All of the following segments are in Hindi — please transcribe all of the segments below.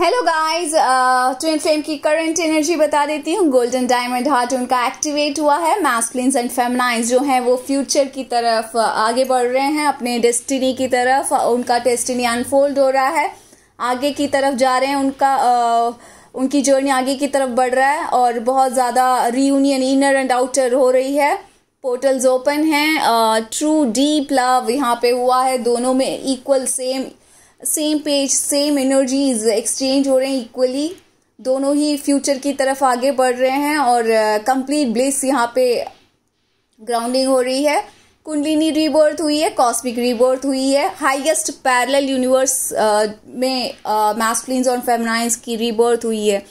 हेलो गाइस ट्विन फ्लेम की करंट एनर्जी बता देती हूँ गोल्डन डायमंड हार्ट उनका एक्टिवेट हुआ है मैस्कुलिन्स एंड फेमनाइज जो हैं वो फ्यूचर की तरफ uh, आगे बढ़ रहे हैं अपने डेस्टिनी की तरफ uh, उनका डेस्टिनी अनफोल्ड हो रहा है आगे की तरफ जा रहे हैं उनका आ, uh, उनकी जर्नी आगे की तरफ बढ़ रहा है और बहुत ज़्यादा रीयूनियन इनर एंड आउटर हो रही है पोर्टल्स ओपन हैं ट्रू डीप लव यहाँ पे हुआ है दोनों में equal same same page same energies exchange हो रहे हैं इक्वली दोनों ही फ्यूचर की तरफ आगे बढ़ रहे हैं और कंप्लीट uh, ब्लिस यहाँ पे ग्राउंडिंग हो रही है कुंडलिनी रीबर्थ हुई है कॉस्मिक रीबर्थ हुई है हाईएस्ट पैरेलल यूनिवर्स में मैस्कुलिन्स uh, और फेमनाइंस की रीबर्थ हुई है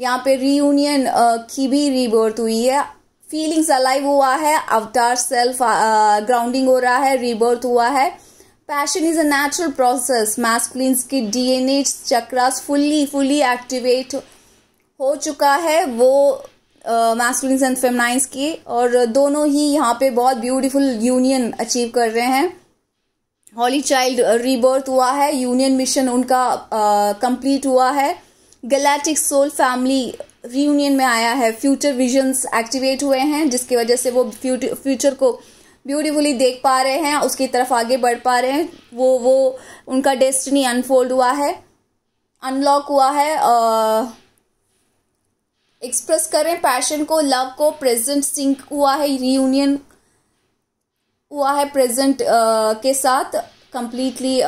यहाँ पे रीयूनियन uh, की भी रीबर्थ हुई है फीलिंग्स अलाइव हुआ है अवतार सेल्फ ग्राउंडिंग हो रहा है रीबर्थ हुआ है Passion is a natural process. Masculines की DNA चक्रास fully fully एक्टिवेट हो चुका है वो मैस्कुलिन्स एंड फेमनाइंस की और दोनों ही यहाँ पे बहुत ब्यूटीफुल यूनियन अचीव कर रहे हैं हॉली चाइल्ड रीबर्थ हुआ है यूनियन मिशन उनका कंप्लीट uh, हुआ है गलैक्टिक सोल फैमिली रीयूनियन में आया है फ्यूचर विजन्स एक्टिवेट हुए हैं जिसकी वजह से वो फ्यूचर को uh, ब्यूटीफुली देख पा रहे हैं उसकी तरफ आगे बढ़ पा रहे हैं वो वो उनका डेस्टिनी अनफोल्ड हुआ है अनलॉक हुआ है एक्सप्रेस करें पैशन को लव को प्रेजेंट सिंक हुआ है रीयूनियन हुआ है प्रेजेंट uh, के साथ कंप्लीटली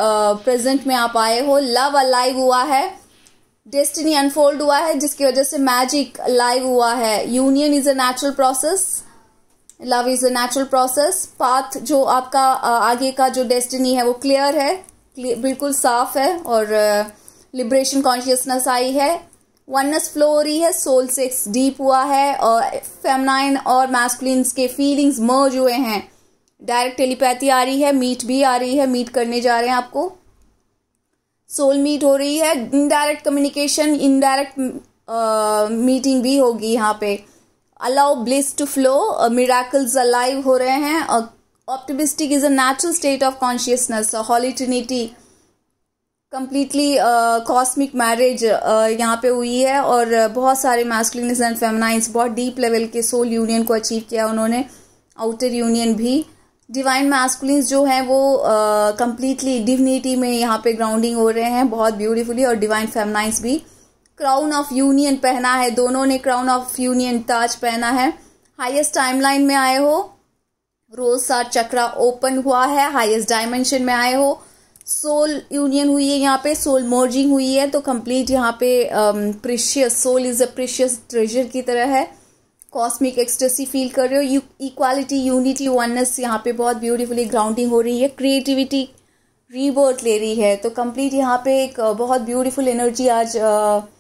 प्रेजेंट uh, में आप आए हो लव अलाइव हुआ है डेस्टिनी अनफोल्ड हुआ है जिसकी वजह से मैजिक लाइव हुआ है union is a natural process love is a natural process path जो आपका आगे का जो डेस्टिनी है वो क्लियर है बिल्कुल साफ है और लिबरेशन कॉन्शियसनेस आई है वननेस फ्लो हो रही है सोल सेक्स डीप हुआ है और फेमनाइन और मैस्कुलिन के फीलिंग्स मर्ज हुए हैं डायरेक्ट टेलीपैथी आ रही है मीट भी आ रही है मीट करने जा रहे हैं आपको सोल मीट हो रही है इनडायरेक्ट कम्युनिकेशन इनडायरेक्ट मीटिंग भी होगी यहाँ पे allow bliss to flow miracles alive हो रहे हैं optimistic is a natural state of consciousness holy trinity completely cosmic marriage यहाँ पे हुई है और बहुत सारे मैस्कुलिनस एंड फेमनाइंस बहुत डीप लेवल के सोल यूनियन को अचीव किया उन्होंने आउटर यूनियन भी डिवाइन मैस्कुलिन्स जो हैं वो कम्प्लीटली uh, डिविनिटी में यहाँ पे ग्राउंडिंग हो रहे हैं बहुत ब्यूटीफुली और डिवाइन फेमनाइंस भी क्राउन ऑफ यूनियन पहना है दोनों ने क्राउन ऑफ यूनियन ताज पहना है हाईएस्ट टाइमलाइन में आए हो रोज सार चक्रा ओपन हुआ है हाईएस्ट डायमेंशन में आए हो सोल यूनियन हुई है यहाँ पे सोल मोर्जिंग हुई है तो कंप्लीट यहाँ पे precious soul is a precious treasure की तरह है कॉस्मिक एक्सट्रेसी फील कर रहे हो इक्वालिटी यूनिटी वननेस यहाँ पे बहुत ब्यूटीफुली ग्राउंडिंग हो रही है क्रिएटिविटी रीबर्थ ले रही है तो कंप्लीट यहाँ पे एक uh, बहुत ब्यूटीफुल एनर्जी आज uh,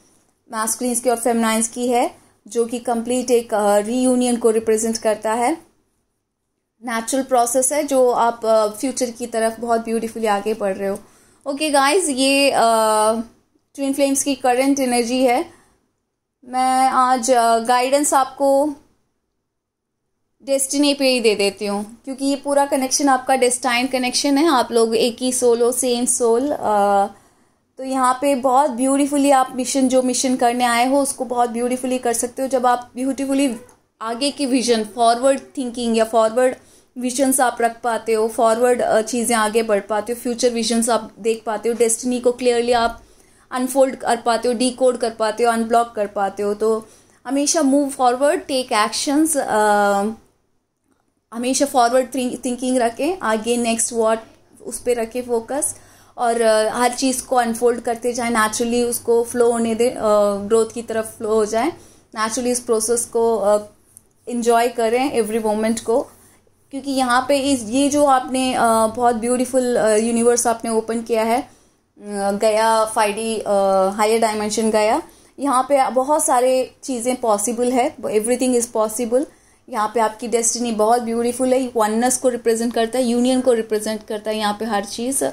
मैस्कुलिन्स की और फेमनाइंस की है जो कि कंप्लीट एक रीयूनियन uh, को रिप्रेजेंट करता है नेचुरल प्रोसेस है जो आप फ्यूचर uh, की तरफ बहुत ब्यूटीफुली आगे बढ़ रहे हो ओके okay गाइस ये ट्विन uh, फ्लेम्स की करंट एनर्जी है मैं आज गाइडेंस आपको डेस्टिनी पे ही दे देती हूँ क्योंकि ये पूरा कनेक्शन आपका डेस्टाइन कनेक्शन है आप लोग एक ही सोल हो सेम सोल आ, तो यहाँ पे बहुत ब्यूटीफुली आप मिशन जो मिशन करने आए हो उसको बहुत ब्यूटीफुली कर सकते हो जब आप ब्यूटीफुली आगे की विजन फॉरवर्ड थिंकिंग या फॉरवर्ड विजन्स आप रख पाते हो फॉरवर्ड चीज़ें आगे बढ़ पाते हो फ्यूचर विजन्स आप देख पाते हो डेस्टिनी को क्लियरली आप अनफोल्ड कर पाते हो डी कोड कर पाते हो अनब्लॉक कर पाते हो तो हमेशा मूव फॉरवर्ड टेक एक्शंस हमेशा फॉरवर्ड थिंकिंग रखें आगे नेक्स्ट वॉट उस पर रखें फोकस और हर चीज़ को अनफोल्ड करते जाए नेचुरली उसको फ्लो होने दे ग्रोथ की तरफ फ्लो हो जाए नेचुरली इस प्रोसेस को इन्जॉय करें एवरी मोमेंट को क्योंकि यहाँ पे इस ये जो आपने बहुत ब्यूटीफुल यूनिवर्स आपने ओपन किया है गया फाइडी हायर डायमेंशन गया यहाँ पे बहुत सारे चीज़ें पॉसिबल है एवरीथिंग इज़ पॉसिबल यहाँ पे आपकी डेस्टिनी बहुत ब्यूटीफुल है वननेस को रिप्रेजेंट करता है यूनियन को रिप्रेजेंट करता है यहाँ पे हर चीज़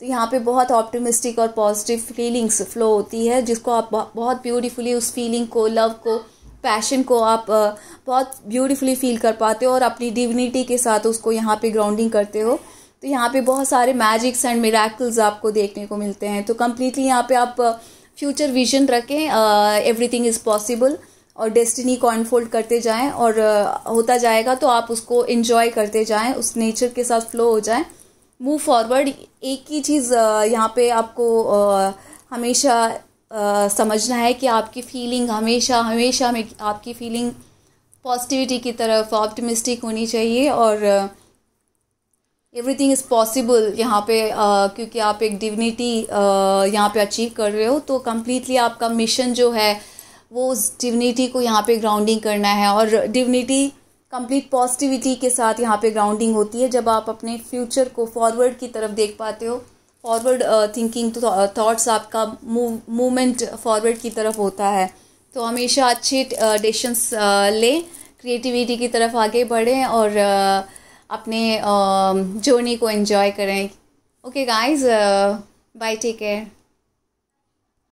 तो यहाँ पे बहुत ऑप्टिमिस्टिक और पॉजिटिव फीलिंग्स फ्लो होती है जिसको आप बहुत ब्यूटीफुली उस फीलिंग को लव को पैशन को आप बहुत ब्यूटीफुली फील कर पाते हो और अपनी डिविनिटी के साथ उसको यहाँ पे ग्राउंडिंग करते हो तो यहाँ पे बहुत सारे मैजिक्स एंड मेराकल्स आपको देखने को मिलते हैं तो कम्प्लीटली यहाँ पे आप फ्यूचर विजन रखें एवरीथिंग इज़ पॉसिबल और डेस्टिनी को अनफोल्ड करते जाएं और uh, होता जाएगा तो आप उसको इन्जॉय करते जाएं उस नेचर के साथ फ्लो हो जाएं मूव फॉरवर्ड एक ही चीज़ यहाँ पे आपको हमेशा समझना है कि आपकी फीलिंग हमेशा हमेशा में आपकी फीलिंग पॉजिटिविटी की तरफ ऑप्टिमिस्टिक होनी चाहिए और एवरीथिंग इज़ पॉसिबल यहाँ पे क्योंकि आप एक डिविनिटी यहाँ पे अचीव कर रहे हो तो कम्प्लीटली आपका मिशन जो है वो उस डिविनिटी को यहाँ पे ग्राउंडिंग करना है और डिविनिटी कंप्लीट पॉजिटिविटी के साथ यहाँ पे ग्राउंडिंग होती है जब आप अपने फ्यूचर को फॉरवर्ड की तरफ देख पाते हो फॉरवर्ड थिंकिंग थॉट्स आपका मूवमेंट फॉरवर्ड की तरफ होता है तो हमेशा अच्छे डिशंस uh, uh, लें क्रिएटिविटी की तरफ आगे बढ़ें और uh, अपने जर्नी um, को एंजॉय करें okay guys bye take care